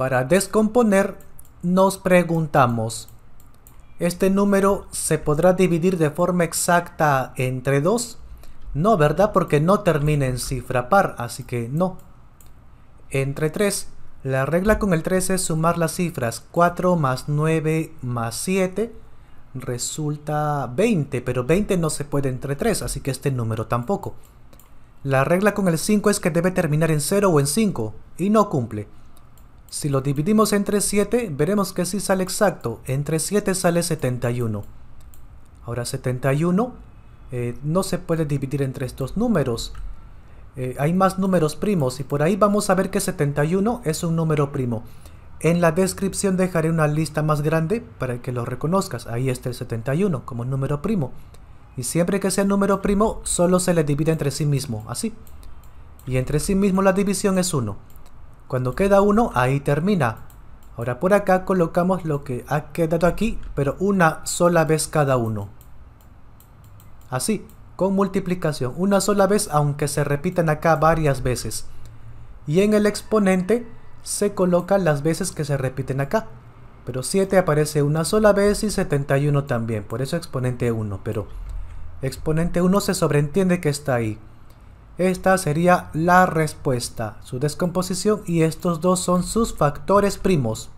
Para descomponer, nos preguntamos, ¿este número se podrá dividir de forma exacta entre 2? No, ¿verdad? Porque no termina en cifra par, así que no. Entre 3. La regla con el 3 es sumar las cifras 4 más 9 más 7. Resulta 20, pero 20 no se puede entre 3, así que este número tampoco. La regla con el 5 es que debe terminar en 0 o en 5, y no cumple. Si lo dividimos entre 7, veremos que sí sale exacto. Entre 7 sale 71. Ahora 71 eh, no se puede dividir entre estos números. Eh, hay más números primos y por ahí vamos a ver que 71 es un número primo. En la descripción dejaré una lista más grande para que lo reconozcas. Ahí está el 71 como número primo. Y siempre que sea número primo, solo se le divide entre sí mismo, así. Y entre sí mismo la división es 1. Cuando queda uno, ahí termina. Ahora por acá colocamos lo que ha quedado aquí, pero una sola vez cada uno. Así, con multiplicación, una sola vez, aunque se repitan acá varias veces. Y en el exponente se colocan las veces que se repiten acá. Pero 7 aparece una sola vez y 71 también, por eso exponente 1, pero exponente 1 se sobreentiende que está ahí. Esta sería la respuesta, su descomposición y estos dos son sus factores primos.